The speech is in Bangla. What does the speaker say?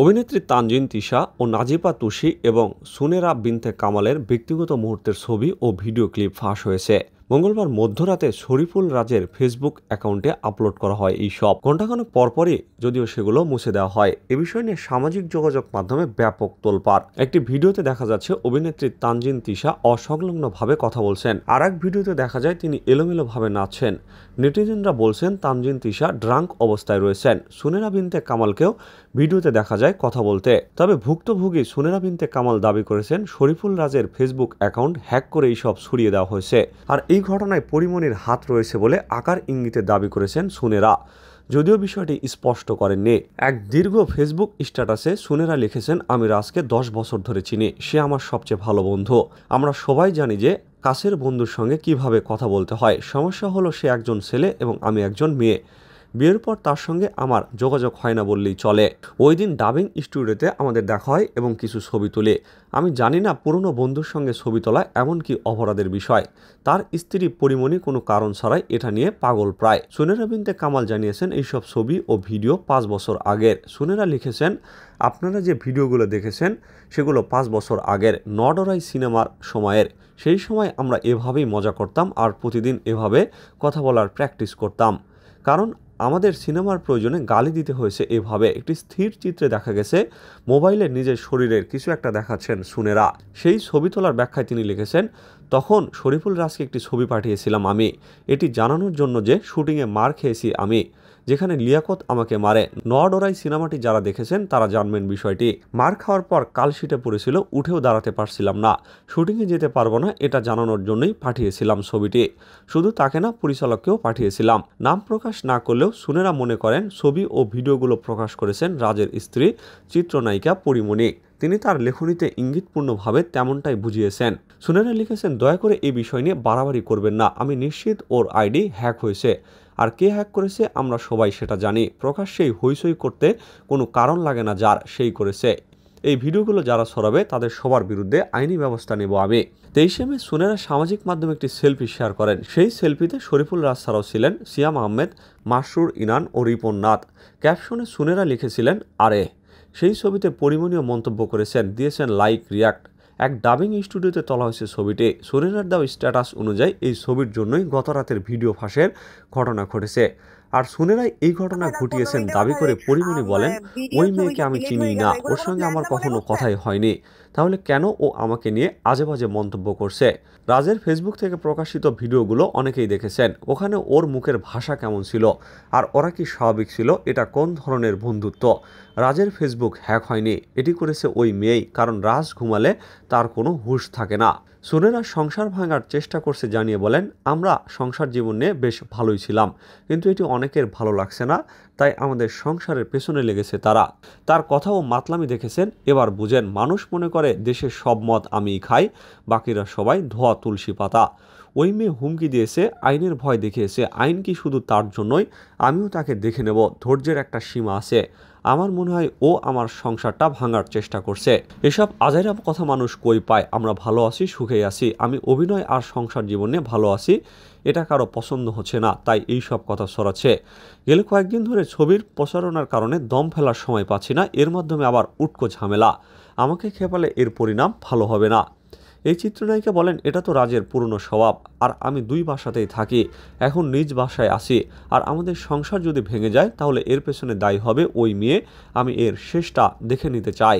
অভিনেত্রী তানজিন তিশা ও নাজিপা তুষি এবং সুনেরা বিনতে কামালের ব্যক্তিগত মুহূর্তের ছবি ও ভিডিও ক্লিপ ফাঁস হয়েছে মঙ্গলবার মধ্যরাতে শরীফুল রাজের ফেসবুক অ্যাকাউন্টে আপলোড করা হয় এই সব ঘণ্টাখানেক পরপরই যদিও সেগুলো মুছে দেওয়া হয় এ বিষয় নিয়ে সামাজিক যোগাযোগ মাধ্যমে ব্যাপক তোলপাড় একটি ভিডিওতে দেখা যাচ্ছে অভিনেত্রী তানজিন তিশা অসংলগ্নভাবে কথা বলছেন আর এক ভিডিওতে দেখা যায় তিনি এলোমেলোভাবে নাচছেন নেটিজেনরা বলছেন তানজিন তিশা ড্রাঙ্ক অবস্থায় রয়েছেন সুনেরা বিনতে কামালকেও ভিডিওতে দেখা যায় কথা বলতে তবে ভুক্তভোগী সুনেরা বিনতে কামাল দাবি করেছেন শরীফুল রাজের ফেসবুক অ্যাকাউন্ট হ্যাক করে এইসব ছড়িয়ে দেওয়া হয়েছে আর এই ঘটনায় পরিমণির হাত রয়েছে বলে আকার ইঙ্গিতে দাবি করেছেন সুনেরা যদিও বিষয়টি স্পষ্ট করেননি এক দীর্ঘ ফেসবুক স্ট্যাটাসে সুনেরা লিখেছেন আমি রাজকে দশ বছর ধরে চিনি সে আমার সবচেয়ে ভালো বন্ধু আমরা সবাই জানি যে কাছের বন্ধুর সঙ্গে কিভাবে কথা বলতে হয় সমস্যা হলো সে একজন ছেলে এবং আমি একজন মেয়ে বিয়ের পর তার সঙ্গে আমার যোগাযোগ হয় না বললেই চলে ওই দিন ডাবিং স্টুডিওতে আমাদের দেখা হয় এবং কিছু ছবি তুলে আমি জানি না পুরনো বন্ধুর সঙ্গে ছবি তোলা এমনকি অপরাধের বিষয় তার স্ত্রী পরিমণি কোনো কারণ ছাড়াই এটা নিয়ে পাগল প্রায় সুনেরা বিনতে কামাল জানিয়েছেন এইসব ছবি ও ভিডিও পাঁচ বছর আগের সুনেরা লিখেছেন আপনারা যে ভিডিওগুলো দেখেছেন সেগুলো পাঁচ বছর আগের নডরাই সিনেমার সময়ের সেই সময় আমরা এভাবেই মজা করতাম আর প্রতিদিন এভাবে কথা বলার প্র্যাকটিস করতাম কারণ আমাদের সিনেমার প্রয়োজনে গালি দিতে হয়েছে এভাবে একটি স্থির চিত্রে দেখা গেছে মোবাইলে নিজের শরীরের কিছু একটা দেখাচ্ছেন সুনেরা সেই ছবি তোলার ব্যাখ্যায় তিনি লিখেছেন তখন শরীফুল রাজকে একটি ছবি পাঠিয়েছিলাম আমি এটি জানানোর জন্য যে শুটিংয়ে মার খেয়েছি আমি যেখানে লিয়াকত আমাকে মারে নডোরাই সিনেমাটি যারা দেখেছেন তারা জানবেন বিষয়টি মার খাওয়ার পর কালশিটে পড়েছিল উঠেও দাঁড়াতে পারছিলাম না শুটিংয়ে যেতে পারবো না এটা জানানোর জন্যই পাঠিয়েছিলাম ছবিটি শুধু তাকে না পরিচালককেও পাঠিয়েছিলাম নাম প্রকাশ না করলেও সুনেরা মনে করেন ছবি ও ভিডিওগুলো প্রকাশ করেছেন রাজের স্ত্রী চিত্রনায়িকা পরিমণি তিনি তার লেখনীতে ইঙ্গিতপূর্ণভাবে তেমনটাই বুঝিয়েছেন সুনেরা লিখেছেন দয়া করে এই বিষয় নিয়ে বাড়াবাড়ি করবেন না আমি নিশ্চিত ওর আইডি হ্যাক হয়েছে আর কে হ্যাক করেছে আমরা সবাই সেটা জানি প্রকাশ্যেই হইচই করতে কোনো কারণ লাগে না যার সেই করেছে এই ভিডিওগুলো যারা সরাবে তাদের সবার বিরুদ্ধে আইনি ব্যবস্থা নেব আমি তেইশে মে সুনেরা সামাজিক মাধ্যমে একটি সেলফি শেয়ার করেন সেই সেলফিতে শরীফুল রাজ ছাড়াও ছিলেন সিয়াম আহমেদ মাসরুর ইনান ও রিপন নাথ ক্যাপশনে সুনেরা লিখেছিলেন আরে সেই ছবিতে পরিমণীয় মন্তব্য করেছেন দিয়েছেন লাইক রিয়াক্ট এক ডাবিং স্টুডিওতে তোলা হয়েছে ছবিটি সুরেনার দাও স্ট্যাটাস অনুযায়ী এই ছবির জন্যই গত রাতের ভিডিও ফাঁসের ঘটনা ঘটেছে আর সুনেরাই এই ঘটনা ঘটিয়েছেন দাবি করে পরিমণি বলেন ওই মেয়েকে আমি চিনি না ওর সঙ্গে আমার কখনো কথাই হয়নি তাহলে কেন ও আমাকে নিয়ে আজে বাজে মন্তব্য করছে রাজের ফেসবুক থেকে প্রকাশিত ভিডিওগুলো অনেকেই দেখেছেন ওখানে ওর মুখের ভাষা কেমন ছিল আর ওরা কি স্বাভাবিক ছিল এটা কোন ধরনের বন্ধুত্ব রাজের ফেসবুক হ্যাক হয়নি এটি করেছে ওই মেয়েই কারণ রাজ ঘুমালে তার কোনো হুশ থাকে না সুরেরা সংসার ভাঙার চেষ্টা করছে জানিয়ে বলেন আমরা সংসার জীবন নিয়ে বেশ ভালোই ছিলাম কিন্তু এটি অনেকের ভালো লাগছে না তাই আমাদের সংসারের পেছনে লেগেছে তারা তার কথাও মাতলামি দেখেছেন এবার বুঝেন মানুষ মনে করে দেশের সব মত আমিই খাই বাকিরা সবাই ধোয়া তুলসী পাতা ওই মেয়ে হুমকি দিয়েছে আইনের ভয় দেখিয়েছে আইন কি শুধু তার জন্যই আমিও তাকে দেখে নেব ধৈর্যের একটা সীমা আছে আমার মনে হয় ও আমার সংসারটা ভাঙার চেষ্টা করছে এসব আজাইরাব কথা মানুষ কই পায় আমরা ভালো আছি সুখে আছি আমি অভিনয় আর সংসার জীবনে ভালো আছি এটা কারো পছন্দ হচ্ছে না তাই এই সব কথা সরাচ্ছে গেলে কয়েকদিন ধরে ছবির প্রচারণার কারণে দম ফেলার সময় পাচ্ছি না এর মাধ্যমে আবার উটকো ঝামেলা আমাকে খেপালে এর পরিণাম ভালো হবে না এই চিত্রনায়িকা বলেন এটা তো রাজের পুরনো স্বভাব আর আমি দুই বাসাতেই থাকি এখন নিজ বাসায় আসি আর আমাদের সংসার যদি ভেঙে যায় তাহলে এর পেছনে দায়ী হবে ওই মেয়ে আমি এর শেষটা দেখে নিতে চাই